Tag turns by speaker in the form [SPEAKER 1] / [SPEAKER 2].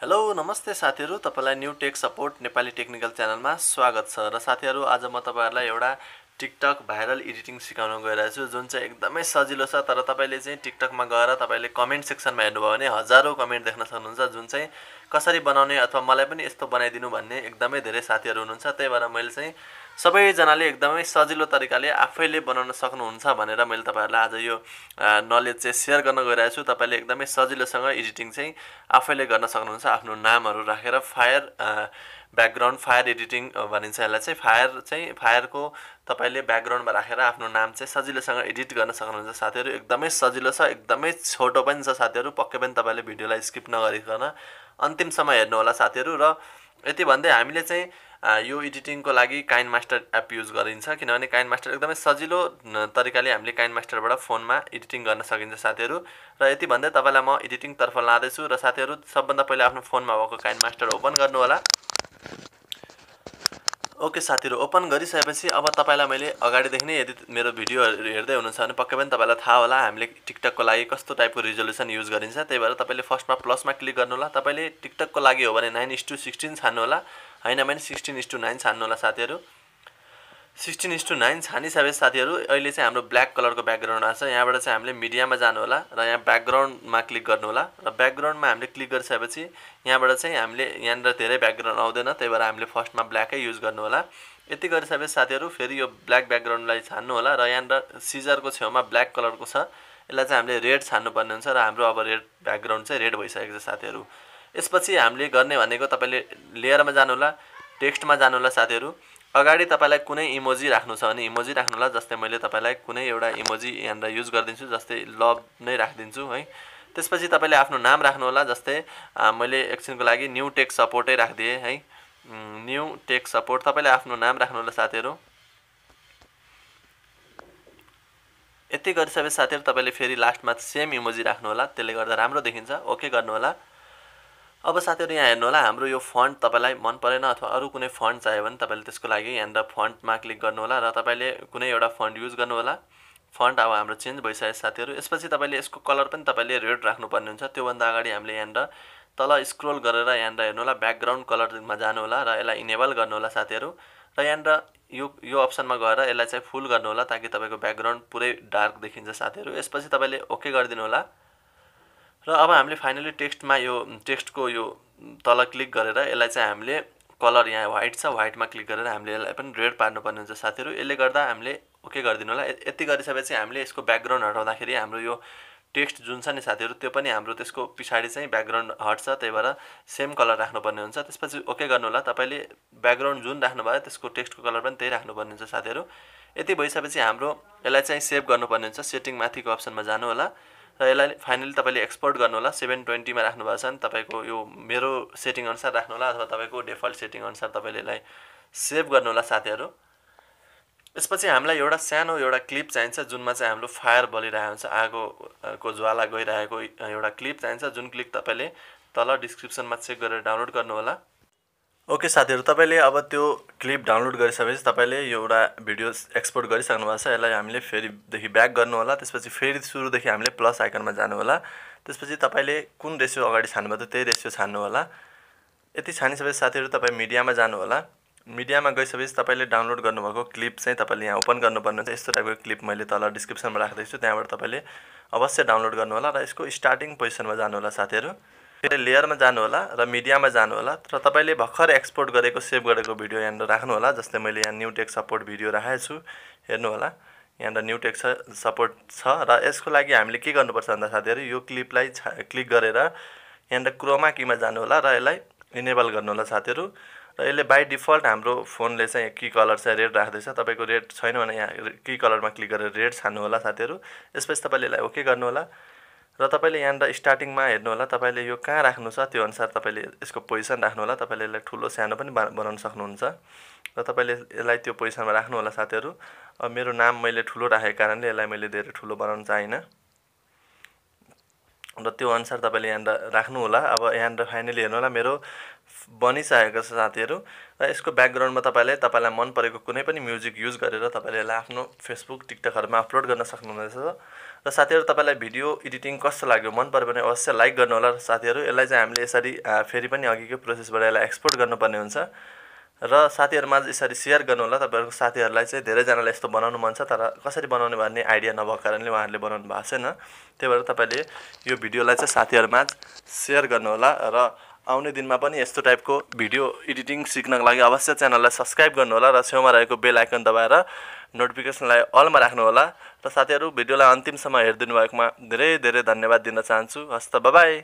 [SPEAKER 1] hello नमस्ते साथीहरू तपाईँलाई new tech support Nepali technical च्यानलमा स्वागत छ र साथीहरू आज म तपाईँहरूलाई एउटा टिकटक भाइरल एडिटिङ सिकाउन गइरहेको छु जुन चाहिँ एकदमै सजिलो छ तर तपाईँले चाहिँ टिकटकमा गएर तपाईँले कमेन्ट सेक्सनमा हेर्नुभयो भने हजारौँ कमेन्ट देख्न सक्नुहुन्छ जुन चाहिँ कसरी बनाउने अथवा मलाई पनि यस्तो बनाइदिनु भन्ने एकदमै धेरै साथीहरू हुनुहुन्छ त्यही भएर मैले चाहिँ सबैजनाले एकदमै सजिलो तरिकाले आफैले बनाउन सक्नुहुन्छ भनेर मैले तपाईँहरूलाई आज यो नलेज चाहिँ सेयर गर्न गइरहेको छु तपाईँले एकदमै सजिलोसँग एडिटिङ चाहिँ आफैले गर्न सक्नुहुन्छ आफ्नो नामहरू राखेर फायर ब्याकग्राउन्ड फायर एडिटिङ भनिन्छ यसलाई चाहिँ फायर चाहिँ फायरको तपाईँले ब्याकग्राउन्डमा राखेर आफ्नो नाम चाहिँ सजिलोसँग एडिट गर्न सक्नुहुन्छ साथीहरू एकदमै सजिलो छ एकदमै छोटो पनि छ साथीहरू पक्कै पनि तपाईँले भिडियोलाई स्किप नगरिकन अन्तिमसम्म होला साथीहरू र यति भन्दै हामीले चाहिँ यो एडिटिङको लागि काइन मास्टर एप युज गरिन्छ किनभने काइन मास्टर एकदमै सजिलो तरिकाले हामीले काइन मास्टरबाट फोनमा एडिटिङ गर्न सकिन्छ साथीहरू र यति भन्दै तपाईँलाई म एडिटिङतर्फ लाँदैछु र साथीहरू सबभन्दा पहिला आफ्नो फोनमा भएको काइन मास्टर ओपन गर्नुहोला ओके साथीहरू ओपन गरिसकेपछि अब तपाईँलाई मैले अगाडिदेखि नै यदि मेरो भिडियोहरू हेर्दै हुनुहुन्छ भने पक्कै पनि तपाईँलाई थाहा होला हामीले टिकटकको लागि कस्तो टाइपको रिजोल्युसन युज गरिन्छ त्यही भएर तपाईँले फर्स्टमा प्लसमा क्लिक गर्नु होला तपाईँले टिकटकको लागि हो भने नाइन इस टू सिक्सटिन छान्नु होला होइन भने सिक्सटिन इस टू नाइन छान्नु होला साथीहरू सिक्सटिन इन्स टू नाइन छानिसके साथीहरू अहिले चाहिँ हाम्रो ब्ल्याक कलरको ब्याकग्राउन्ड आएको छ यहाँबाट चाहिँ हामीले मिडियामा जानु होला र यहाँ ब्याकग्राउन्डमा क्लिक गर्नु होला र ब्याकग्राउन्डमा हामीले क्लिक गरिसकेपछि यहाँबाट चाहिँ हामीले यहाँनिर धेरै ब्याकग्राउन्ड आउँदैन त्यही भएर हामीले फर्स्टमा ब्ल्याकै युज गर्नुहोला यति गरिसकेपछि साथीहरू फेरि यो ब्ल्याक ब्याकग्राउन्डलाई छान्नु होला र यहाँनिर सिजरको छेउमा ब्ल्याक कलरको छ यसलाई चाहिँ हामीले रेड छान्नुपर्ने हुन्छ र हाम्रो अब रेड ब्याकग्राउन्ड चाहिँ रेड भइसकेको छ साथीहरू यसपछि हामीले गर्ने भनेको तपाईँले लेयरमा जानुहोला टेक्स्टमा जानुहोला साथीहरू अगाडि तपाईँलाई कुनै इमोजी राख्नु छ भने इमोजी राख्नुलाई जस्तै मैले तपाईँलाई कुनै एउटा इमोजी यहाँनिर युज गरिदिन्छु जस्तै लभ नै राखिदिन्छु है त्यसपछि तपाईँले आफ्नो नाम राख्नु होला जस्तै मैले एकछिनको लागि न्यु टेक सपोर्टै राखिदिएँ है न्यु टेक सपोर्ट तपाईँले आफ्नो नाम राख्नुहोला साथीहरू यति गरिसकेपछि साथीहरू तपाईँले फेरि लास्टमा सेम इमोजी राख्नुहोला त्यसले गर्दा राम्रो देखिन्छ ओके गर्नुहोला अब साथीहरू यहाँ हेर्नुहोला हाम्रो यो फन्ड तपाईँलाई मन परेन अथवा अरू कुनै फन्ड चाहियो भने तपाईँले त्यसको लागि यहाँनिर फन्टमा क्लिक गर्नुहोला र तपाईँले कुनै एउटा फन्ड युज गर्नुहोला फन्ट अब हाम्रो चेन्ज भइसकेको साथीहरू यसपछि तपाईँले यसको कलर पनि तपाईँले रेड राख्नुपर्ने हुन्छ त्योभन्दा अगाडि हामीले यहाँनिर तल स्क्रोल गरेर यहाँनिर हेर्नुहोला ब्याकग्राउन्ड कलरमा जानुहोला र यसलाई इनेबल गर्नुहोला साथीहरू र यहाँनिर यो यो अप्सनमा गएर यसलाई चाहिँ फुल गर्नु होला ताकि तपाईँको ब्याकग्राउन्ड पुरै डार्क देखिन्छ साथीहरू यसपछि तपाईँले ओके गरिदिनु होला र अब हामीले फाइनली टेक्स्टमा यो टेक्स्टको यो तल क्लिक गरेर यसलाई चाहिँ हामीले कलर यहाँ व्हाइट छ व्हाइटमा क्लिक गरेर हामीले यसलाई पनि रेड पार्नुपर्ने हुन्छ साथीहरू यसले गर्दा हामीले ओके गरिदिनु होला यति गरिसकेपछि हामीले यसको ब्याकग्राउन्ड हटाउँदाखेरि हाम्रो यो टेक्स्ट जुन छ नि साथीहरू त्यो पनि हाम्रो त्यसको पछाडि चाहिँ ब्याकग्राउन्ड हट्छ त्यही भएर सेम कलर राख्नुपर्ने हुन्छ त्यसपछि ओके गर्नु होला तपाईँले ब्याकग्राउन्ड जुन राख्नुभयो त्यसको टेक्स्टको कलर पनि त्यही राख्नुपर्ने हुन्छ साथीहरू यति भइसकेपछि हाम्रो यसलाई चाहिँ सेभ गर्नुपर्ने हुन्छ सेटिङ माथिको अप्सनमा जानु होला र यसलाई फाइनली तपाईँले एक्सपोर्ट गर्नुहोला सेभेन ट्वेन्टीमा राख्नुभएको छ भने तपाईँको यो मेरो सेटिङ अनुसार राख्नुहोला अथवा तपाईँको डिफल्ट सेटिङ अनुसार तपाईँले यसलाई सेभ गर्नुहोला साथीहरू यसपछि हामीलाई एउटा सानो एउटा क्लिप चाहिन्छ जुनमा चाहिँ हाम्रो फायर बलिरहेको हुन्छ आगोको ज्वाला गइरहेको एउटा क्लिप चाहिन्छ जुन क्लिप तपाईँले तल डिस्क्रिप्सनमा चेक गरेर डाउनलोड गर्नुहोला ओके साथीहरू तपाईँले अब त्यो क्लिप डाउनलोड गरिसकेपछि तपाईँले यो एउटा भिडियो एक्सपोर्ट गरिसक्नु भएको छ यसलाई हामीले फेरिदेखि ब्याक गर्नु होला त्यसपछि फेरि सुरुदेखि हामीले प्लस आइकनमा जानु होला त्यसपछि तपाईँले कुन रेसियो अगाडि छान्नुभयो त त्यही रेसियो छान्नु होला यति छानिसकेपछि साथीहरू तपाईँ मिडियामा जानु होला मिडियामा गइसकेपछि तपाईँले डाउनलोड गर्नुभएको क्लिप चाहिँ तपाईँले यहाँ ओपन गर्नुपर्ने हुन्छ यस्तो टाइपको क्लिप मैले तल डिस्क्रिप्सनमा राख्दैछु त्यहाँबाट तपाईँले अवश्य डाउनलोड गर्नुहोला र यसको स्टार्टिङ पोजिसनमा जानुहोला साथीहरू लेयरमा होला र मिडियामा जानु होला र तपाईँले भर्खर एक्सपोर्ट गरेको सेभ गरेको भिडियो यहाँनिर होला जस्तै मैले यहाँ न्यु टेक सपोर्ट भिडियो राखेको छु हेर्नु हेर्नुहोला यहाँनिर न्यु टेक सपोर्ट छ र यसको लागि हामीले के गर्नुपर्छ भन्दा साथीहरू यो क्लिपलाई छा क्लिक गरेर यहाँनिर क्रोमा किमा होला र यसलाई इनेबल गर्नु होला साथीहरू र यसले बाई डिफल्ट हाम्रो फोनले चाहिँ कि कलर चाहिँ रेड राख्दैछ तपाईँको रेड छैन भने यहाँ कि कलरमा क्लिक गरेर रेड छान्नु होला साथीहरू यसपछि तपाईँले यसलाई ओके गर्नु होला र तपाईँले यहाँनिर स्टार्टिङमा हेर्नुहोला तपाईँले यो कहाँ राख्नु छ त्यो अनुसार तपाईँले यसको पोजिसन राख्नु होला तपाईँले यसलाई ठुलो सानो पनि बनाउन सक्नुहुन्छ र तपाईँले यसलाई त्यो पोजिसनमा राख्नु होला साथीहरू अब मेरो नाम मैले ठुलो राखेको कारणले यसलाई मैले धेरै ठुलो बनाउन चाहिनँ र त्यो अनुसार तपाईँले यहाँनिर होला अब यहाँनिर फाइनली हेर्नु होला मेरो बनिसकेको छ साथीहरू र यसको ब्याकग्राउन्डमा तपाईँले तपाईँलाई मन परेको कुनै पनि म्युजिक युज गरेर तपाईँले यसलाई आफ्नो फेसबुक टिकटकहरूमा अपलोड गर्न सक्नुहुनेछ र साथीहरू तपाईँलाई भिडियो एडिटिङ कस्तो लाग्यो मन पऱ्यो भने अवश्य लाइक गर्नुहोला साथीहरू यसलाई चाहिँ हामीले यसरी फेरि पनि अघिको प्रोसेसबाट यसलाई एक्सपोर्ट गर्नुपर्ने हुन्छ र साथीहरूमा यसरी सेयर गर्नुहोला तपाईँहरूको साथीहरूलाई चाहिँ धेरैजनालाई यस्तो बनाउनु मन छ तर कसरी बनाउने भन्ने आइडिया नभएको कारणले उहाँहरूले बनाउनु भएको छैन त्यही भएर तपाईँले यो भिडियोलाई चाहिँ साथीहरूमा सेयर गर्नुहोला र आउने दिनमा पनि यस्तो टाइपको भिडियो एडिटिङ सिक्नको लागि अवश्य च्यानललाई सब्सक्राइब गर्नुहोला र छेउमा रहेको बेल आइकन दबाएर नोटिफिकेसनलाई अलमा राख्नुहोला र साथीहरू भिडियोलाई अन्तिमसम्म हेरिदिनु भएकोमा धेरै धेरै धन्यवाद दिन चाहन्छु हस्त बाबाई